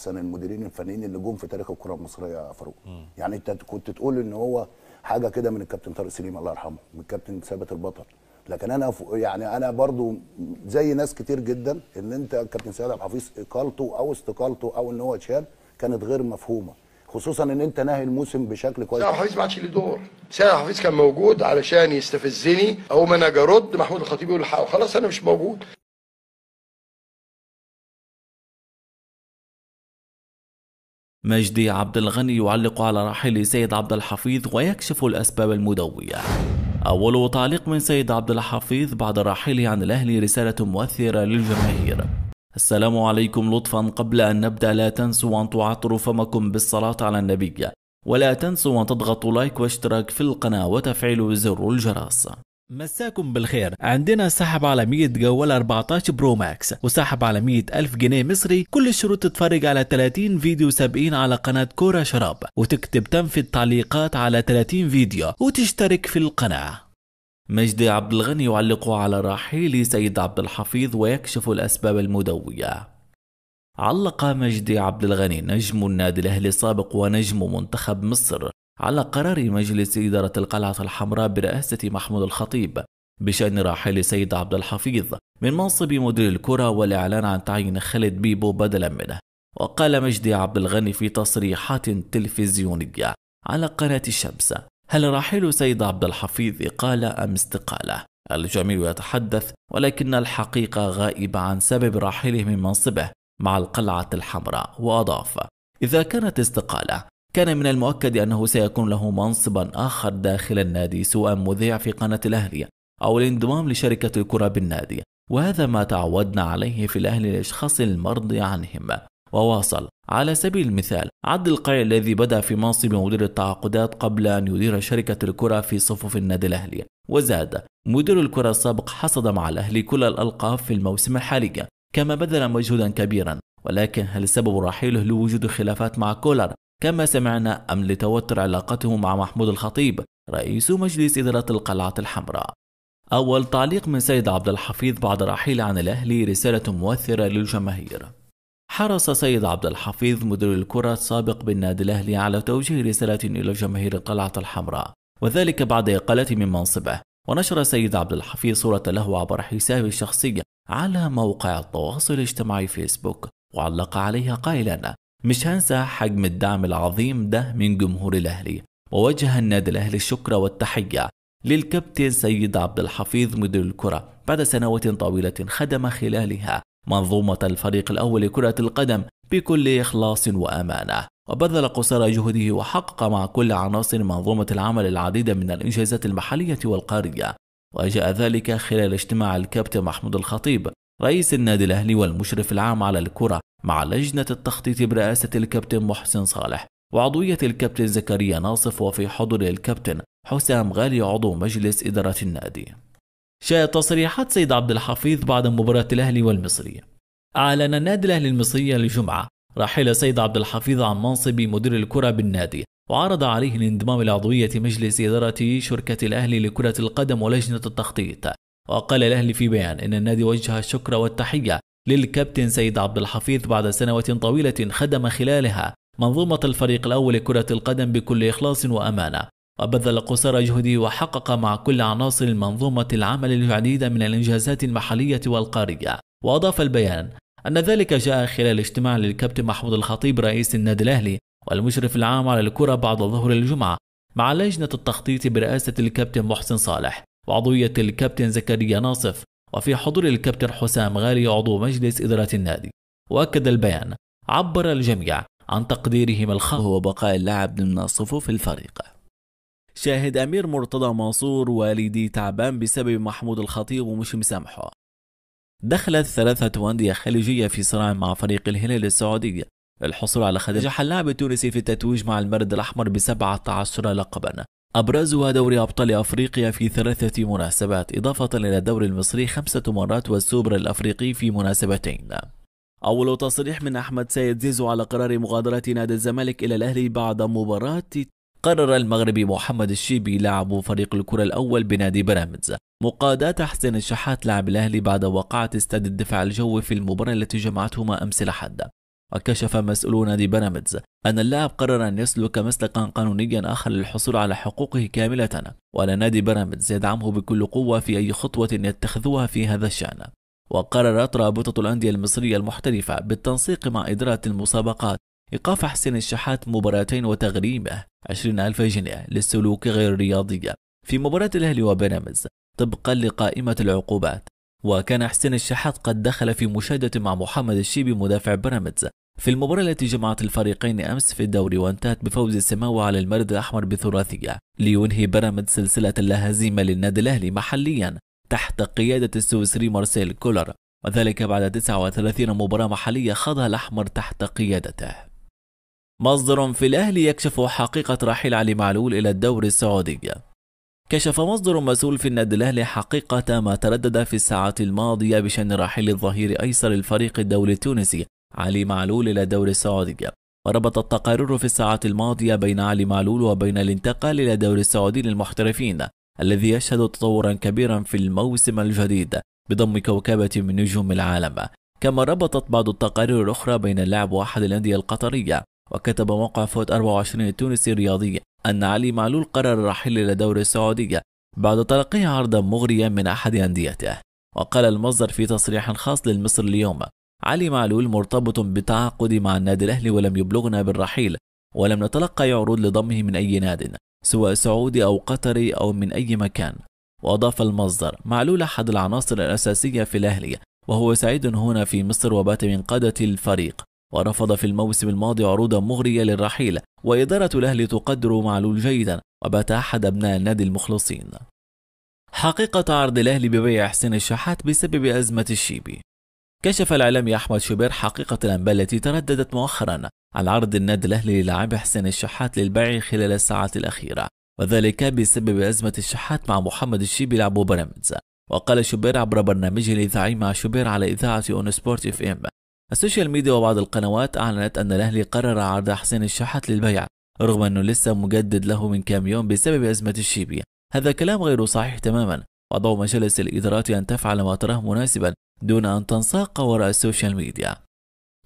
احسن المديرين الفنيين اللي جم في تاريخ الكره المصريه يا فاروق يعني انت كنت تقول ان هو حاجه كده من الكابتن طارق سليم الله يرحمه من الكابتن ثابت البطل لكن انا يعني انا برضو زي ناس كتير جدا ان انت الكابتن سيد عبد الحفيظ اقالته او استقالته او ان هو اتشال كانت غير مفهومه خصوصا ان انت ناهي الموسم بشكل كويس سيد حفيظ ما عادش ليه دور سيد حفيظ كان موجود علشان يستفزني اقوم انا اجي ارد محمود الخطيب يقول خلاص انا مش موجود مجدي عبد الغني يعلق على رحيل سيد عبد الحفيظ ويكشف الأسباب المدوية أول تعليق من سيد عبد الحفيظ بعد رحيله عن الأهلي رسالة مؤثرة للجماهير السلام عليكم لطفا قبل أن نبدأ لا تنسوا أن تعطروا فمكم بالصلاة على النبي ولا تنسوا أن تضغطوا لايك واشتراك في القناة وتفعيل زر الجرس مساكم بالخير عندنا سحب على 100 جوال 14 برو ماكس وسحب على 100 ألف جنيه مصري كل الشروط تتفرج على 30 فيديو سابقين على قناة كورة شراب وتكتب تم في التعليقات على 30 فيديو وتشترك في القناة مجدي عبد الغني يعلق على رحيل سيد عبد الحفيظ ويكشف الأسباب المدوية علق مجدي عبد الغني نجم النادي الاهلي السابق ونجم منتخب مصر على قرار مجلس إدارة القلعة الحمراء برئاسة محمود الخطيب بشأن راحل سيد عبد الحفيظ من منصب مدير الكرة والإعلان عن تعيين خالد بيبو بدلا منه وقال مجدي عبد الغني في تصريحات تلفزيونية على قناة الشمس هل راحل سيد عبد الحفيظ إقالة أم استقالة؟ الجميع يتحدث ولكن الحقيقة غائبة عن سبب رحيله من منصبه مع القلعة الحمراء وأضاف إذا كانت استقالة كان من المؤكد أنه سيكون له منصبا آخر داخل النادي سواء مذيع في قناة الأهلية أو الانضمام لشركة الكرة بالنادي وهذا ما تعودنا عليه في الأهلي للأشخاص المرضي عنهم وواصل على سبيل المثال عبد القيع الذي بدأ في منصب مدير التعاقدات قبل أن يدير شركة الكرة في صفوف النادي الأهلي وزاد مدير الكرة السابق حصد مع الأهلي كل الألقاب في الموسم الحالي كما بذل مجهودا كبيرا ولكن هل سبب رحيله لوجود خلافات مع كولر كما سمعنا أم لتوتر علاقته مع محمود الخطيب رئيس مجلس إدارة القلعة الحمراء أول تعليق من سيد عبد الحفيظ بعد رحيل عن الأهلي رسالة مؤثرة للجماهير حرص سيد عبد الحفيظ مدير الكرة السابق بالنادي الأهلي على توجيه رسالة إلى جماهير القلعة الحمراء وذلك بعد إقالته من منصبه ونشر سيد عبد الحفيظ صورة له عبر حسابه الشخصي على موقع التواصل الاجتماعي فيسبوك وعلق عليها قائلا مش هنسى حجم الدعم العظيم ده من جمهور الأهلي ووجه النادي الأهلي الشكر والتحية للكابتن سيد عبد الحفيظ مدير الكرة بعد سنوات طويلة خدم خلالها منظومة الفريق الأول لكرة القدم بكل إخلاص وأمانة وبذل قصارى جهده وحقق مع كل عناصر منظومة العمل العديد من الإنجازات المحلية والقارية وجاء ذلك خلال اجتماع الكابتن محمود الخطيب رئيس النادي الأهلي والمشرف العام على الكرة مع لجنة التخطيط برئاسة الكابتن محسن صالح وعضوية الكابتن زكريا ناصف وفي حضور الكابتن حسام غالي عضو مجلس إدارة النادي شاءت تصريحات سيد عبد الحفيظ بعد مباراة الأهلي والمصري أعلن النادي الأهلي المصري الجمعة رحل سيد عبد الحفيظ عن منصب مدير الكرة بالنادي وعرض عليه الانضمام لعضوية مجلس إدارة شركة الأهلي لكرة القدم ولجنة التخطيط وقال الأهلي في بيان إن النادي وجه الشكر والتحية للكابتن سيد عبد الحفيظ بعد سنوات طويلة خدم خلالها منظومة الفريق الأول لكرة القدم بكل إخلاص وأمانة وبذل قصارى جهده وحقق مع كل عناصر المنظومة العمل العديد من الإنجازات المحلية والقارية وأضاف البيان أن ذلك جاء خلال اجتماع للكابتن محمود الخطيب رئيس النادي الأهلي والمشرف العام على الكرة بعد ظهر الجمعة مع لجنة التخطيط برئاسة الكابتن محسن صالح وعضوية الكابتن زكريا ناصف وفي حضور الكابتن حسام غالي عضو مجلس إدارة النادي وأكد البيان عبر الجميع عن تقديرهم الخاص وبقاء اللاعب ضمن صفوف الفريق شاهد أمير مرتضى منصور والدي تعبان بسبب محمود الخطيب ومش مسامحه دخلت ثلاثة أندية خليجية في صراع مع فريق الهلال السعودي للحصول على خدمة نجح اللاعب التونسي في التتويج مع المرد الأحمر ب 17 لقبا أبرزها دوري أبطال أفريقيا في ثلاثة مناسبات إضافة إلى الدوري المصري خمسة مرات والسوبر الأفريقي في مناسبتين أول تصريح من أحمد سيد زيزو على قرار مغادرة نادي الزمالك إلى الأهلي بعد مباراة قرر المغربي محمد الشيبي لاعب فريق الكرة الأول بنادي بيراميدز مقاداة حسين الشحات لاعب الأهلي بعد وقعة استاد الدفاع الجوي في المباراة التي جمعتهما أمس الأحد وكشف مسؤولون نادي بيراميدز أن اللاعب قرر أن يسلك مسلكا قانونيا آخر للحصول على حقوقه كاملة وأن نادي بيراميدز يدعمه بكل قوة في أي خطوة يتخذها في هذا الشأن وقررت رابطة الأندية المصرية المحترفة بالتنسيق مع إدارة المسابقات إيقاف حسين الشحات مباراتين وتغريمه 20 ألف جنيه للسلوك غير الرياضية في مباراة الأهلي وبيراميدز طبقا لقائمة العقوبات وكان حسين الشحات قد دخل في مشادة مع محمد الشيبي مدافع بيراميدز في المباراة التي جمعت الفريقين أمس في الدوري وانتهت بفوز السماوي على المرد الأحمر بثلاثية لينهي بيراميدز سلسلة اللاهزيمة هزيمة للنادي الأهلي محليا تحت قيادة السويسري مارسيل كولر وذلك بعد 39 مباراة محلية خاضها الأحمر تحت قيادته مصدر في الأهلي يكشف حقيقة رحيل علي معلول إلى الدوري السعودي كشف مصدر مسؤول في النادي الأهلي حقيقة ما تردد في الساعات الماضية بشأن رحيل الظهير أيسر الفريق الدولي التونسي علي معلول إلى الدوري السعودية وربط التقارير في الساعات الماضية بين علي معلول وبين الانتقال إلى الدوري السعودي للمحترفين الذي يشهد تطورا كبيرا في الموسم الجديد بضم كوكبة من نجوم العالم كما ربطت بعض التقارير الأخرى بين اللاعب وأحد الأندية القطرية وكتب موقع فوت 24 التونسي الرياضي أن علي معلول قرر الرحيل إلى الدوري السعودية بعد تلقيه عرضا مغريا من أحد أنديته وقال المصدر في تصريح خاص للمصر اليوم علي معلول مرتبط بتعاقد مع النادي الأهلي ولم يبلغنا بالرحيل ولم نتلقى عروض لضمه من أي ناد سواء سعودي أو قطري أو من أي مكان وأضاف المصدر معلول أحد العناصر الأساسية في الأهلي وهو سعيد هنا في مصر وبات من قادة الفريق ورفض في الموسم الماضي عروضا مغرية للرحيل وإدارة الأهلي تقدر معلول جيدا وبات أحد أبناء النادي المخلصين حقيقة عرض الأهلي ببيع حسين الشحات بسبب أزمة الشيبي كشف الإعلامي أحمد شوبير حقيقة الأنباء التي ترددت مؤخرا عن عرض النادي الأهلي للاعب حسين الشحات للبيع خلال الساعات الأخيرة وذلك بسبب أزمة الشحات مع محمد الشيبي لعب بيراميدز وقال شوبير عبر برنامجه الإذاعي مع شوبير على إذاعة أون سبورت اف ام السوشيال ميديا وبعض القنوات أعلنت أن الأهلي قرر عرض حسين الشحات للبيع رغم أنه لسه مجدد له من كام يوم بسبب أزمة الشيبي هذا كلام غير صحيح تماما وضوء مجالس الإدارات أن تفعل ما تراه مناسبا دون أن تنساق وراء السوشيال ميديا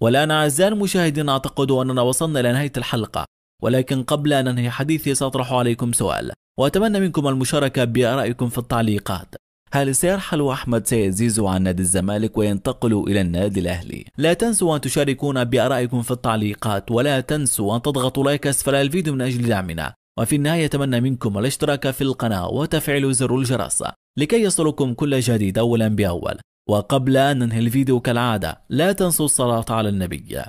والآن أعزائي المشاهدين أعتقد أننا وصلنا إلى نهاية الحلقة ولكن قبل أن أنهي حديثي سأطرح عليكم سؤال وأتمنى منكم المشاركة بآرائكم في التعليقات هل سيرحل أحمد سيزيز عن نادي الزمالك وينتقل إلى النادي الأهلي؟ لا تنسوا أن تشاركونا بآرائكم في التعليقات ولا تنسوا أن تضغطوا لايك أسفل الفيديو من أجل دعمنا وفي النهاية أتمنى منكم الاشتراك في القناة وتفعيل زر الجرس لكي يصلكم كل جديد أولا بأول وقبل أن ننهي الفيديو كالعادة لا تنسوا الصلاة على النبي